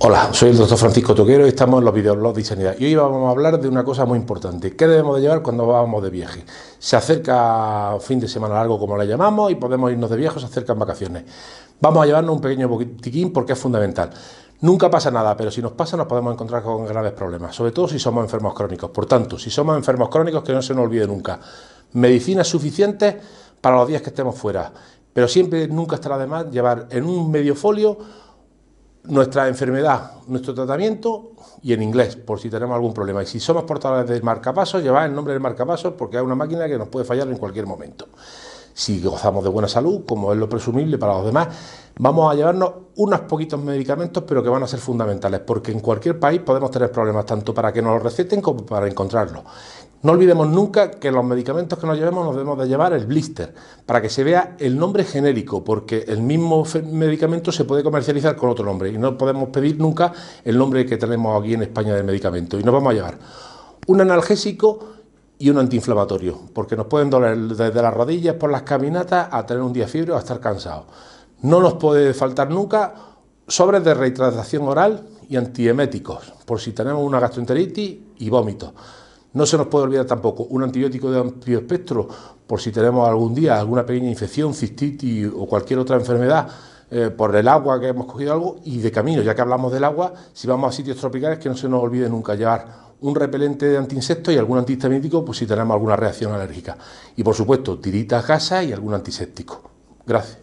Hola, soy el doctor Francisco Toquero y estamos en los videoblogs de Sanidad. Y hoy vamos a hablar de una cosa muy importante. ¿Qué debemos de llevar cuando vamos de viaje? Se acerca fin de semana largo, como le llamamos, y podemos irnos de viaje, se acercan vacaciones. Vamos a llevarnos un pequeño botiquín porque es fundamental. Nunca pasa nada, pero si nos pasa nos podemos encontrar con graves problemas, sobre todo si somos enfermos crónicos. Por tanto, si somos enfermos crónicos, que no se nos olvide nunca, medicinas suficientes para los días que estemos fuera. Pero siempre, nunca estará de más llevar en un medio folio nuestra enfermedad, nuestro tratamiento y en inglés, por si tenemos algún problema. Y si somos portadores del marcapasos, llevar el nombre del marcapasos porque hay una máquina que nos puede fallar en cualquier momento. Si gozamos de buena salud, como es lo presumible para los demás, vamos a llevarnos unos poquitos medicamentos, pero que van a ser fundamentales, porque en cualquier país podemos tener problemas, tanto para que nos los receten como para encontrarlos. No olvidemos nunca que los medicamentos que nos llevemos nos debemos de llevar el blister, para que se vea el nombre genérico, porque el mismo medicamento se puede comercializar con otro nombre y no podemos pedir nunca el nombre que tenemos aquí en España del medicamento. Y nos vamos a llevar un analgésico y un antiinflamatorio, porque nos pueden doler desde las rodillas por las caminatas a tener un día fiebre o a estar cansado. No nos puede faltar nunca sobres de rehidratación oral y antieméticos, por si tenemos una gastroenteritis y vómitos. No se nos puede olvidar tampoco un antibiótico de amplio espectro por si tenemos algún día alguna pequeña infección, cistitis o cualquier otra enfermedad eh, por el agua que hemos cogido algo y de camino, ya que hablamos del agua, si vamos a sitios tropicales que no se nos olvide nunca llevar un repelente de antiinsectos y algún antihistamínico por pues si tenemos alguna reacción alérgica. Y por supuesto, tiritas casa y algún antiséptico. Gracias.